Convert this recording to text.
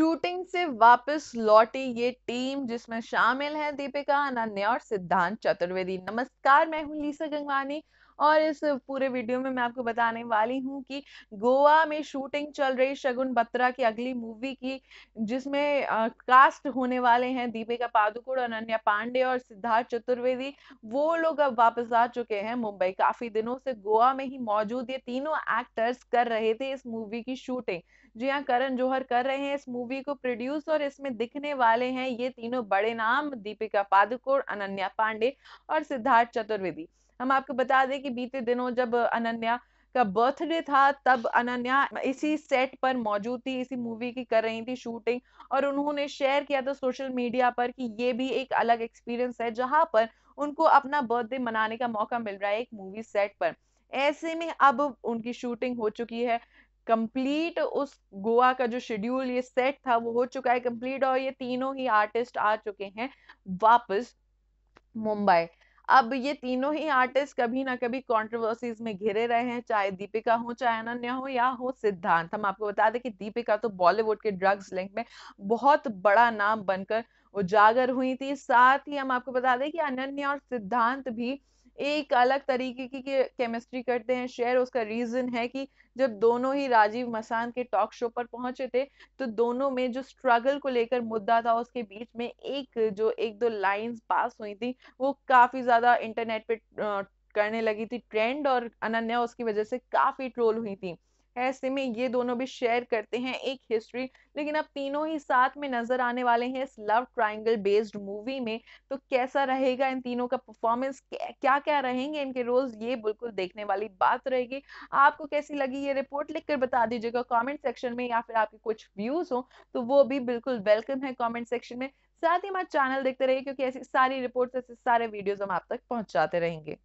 shooting से वापस लौटी ये टीम जिसमें शामिल है दीपिका अनन्या और सिद्धांत चतुर्वेदी नमस्कार मैं हूँ लीसा गंगवानी और इस पूरे वीडियो में मैं आपको बताने वाली हूँ कि गोवा में शूटिंग चल रही शगुन बत्रा की अगली मूवी की जिसमें कास्ट होने वाले हैं दीपिका पादुकोण अनन्या पांडे और सिद्धार्थ चतुर्वेदी वो लोग अब वापस आ चुके हैं मुंबई काफी दिनों से गोवा में ही मौजूद ये तीनों एक्टर्स कर रहे थे इस मूवी की शूटिंग जी हाँ करण जौहर कर रहे हैं इस मूवी को प्रोड्यूस और इसमें दिखने वाले हैं ये तीनों बड़े नाम दीपिका पादुकोण अनन्या पांडे और सिद्धार्थ चतुर्वेदी हम आपको बता दें कि बीते दिनों जब अनन्या का बर्थडे था तब अनन्या इसी सेट पर मौजूद थी इसी मूवी की कर रही थी शूटिंग और उन्होंने शेयर किया था सोशल मीडिया पर कि ये भी एक अलग एक्सपीरियंस है जहां पर उनको अपना बर्थडे मनाने का मौका मिल रहा है एक मूवी सेट पर ऐसे में अब उनकी शूटिंग हो चुकी है कंप्लीट उस गोवा का जो शेड्यूल ये सेट था वो हो चुका है कंप्लीट और ये तीनों ही आर्टिस्ट आ चुके हैं वापस मुंबई अब ये तीनों ही आर्टिस्ट कभी ना कभी कंट्रोवर्सीज में घिरे रहे हैं चाहे दीपिका हो चाहे अनन्या हो या हो सिद्धांत हम आपको बता दें कि दीपिका तो बॉलीवुड के ड्रग्स लिंक में बहुत बड़ा नाम बनकर उजागर हुई थी साथ ही हम आपको बता दें कि अनन्या और सिद्धांत भी एक अलग तरीके की केमिस्ट्री करते हैं शेयर उसका रीज़न है कि जब दोनों ही राजीव मसान के टॉक शो पर पहुंचे थे तो दोनों में जो स्ट्रगल को लेकर मुद्दा था उसके बीच में एक जो एक दो लाइंस पास हुई थी वो काफ़ी ज़्यादा इंटरनेट पे करने लगी थी ट्रेंड और अनन्या उसकी वजह से काफ़ी ट्रोल हुई थी ऐसे में ये दोनों भी शेयर करते हैं एक हिस्ट्री लेकिन अब तीनों ही साथ में नजर आने वाले हैं इस लव ट्राइंगल बेस्ड मूवी में तो कैसा रहेगा इन तीनों का परफॉर्मेंस क्या क्या रहेंगे इनके रोल्स ये बिल्कुल देखने वाली बात रहेगी आपको कैसी लगी ये रिपोर्ट लिखकर बता दीजिएगा कमेंट सेक्शन में या फिर आपके कुछ व्यूज हो तो वो भी बिल्कुल वेलकम है कॉमेंट सेक्शन में साथ ही हमारे चैनल देखते रहिए क्योंकि ऐसी सारी रिपोर्ट ऐसे सारे वीडियोज हम आप तक पहुंचाते रहेंगे